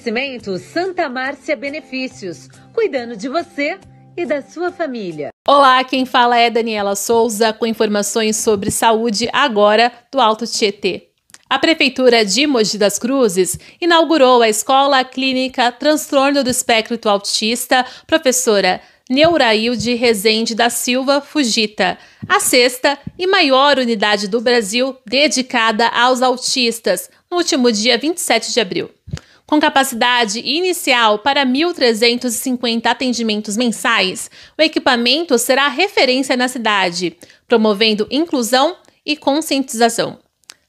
Oferecimento Santa Márcia Benefícios, cuidando de você e da sua família. Olá, quem fala é Daniela Souza com informações sobre saúde agora do Alto Tietê. A Prefeitura de Mogi das Cruzes inaugurou a Escola Clínica Transtorno do Espectro Autista, professora Neurailde Rezende da Silva Fugita, a sexta e maior unidade do Brasil dedicada aos autistas, no último dia 27 de abril. Com capacidade inicial para 1.350 atendimentos mensais, o equipamento será referência na cidade, promovendo inclusão e conscientização.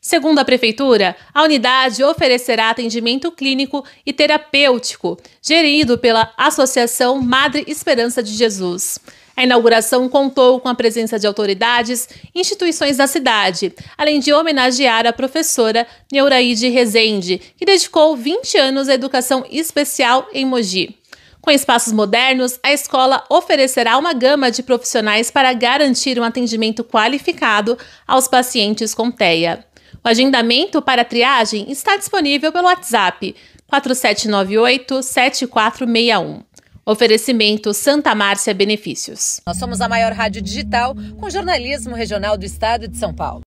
Segundo a Prefeitura, a unidade oferecerá atendimento clínico e terapêutico, gerido pela Associação Madre Esperança de Jesus. A inauguração contou com a presença de autoridades e instituições da cidade, além de homenagear a professora Neuraide Rezende, que dedicou 20 anos à educação especial em Mogi. Com espaços modernos, a escola oferecerá uma gama de profissionais para garantir um atendimento qualificado aos pacientes com TEA. O agendamento para triagem está disponível pelo WhatsApp 4798 7461. Oferecimento Santa Márcia Benefícios. Nós somos a maior rádio digital com jornalismo regional do estado de São Paulo.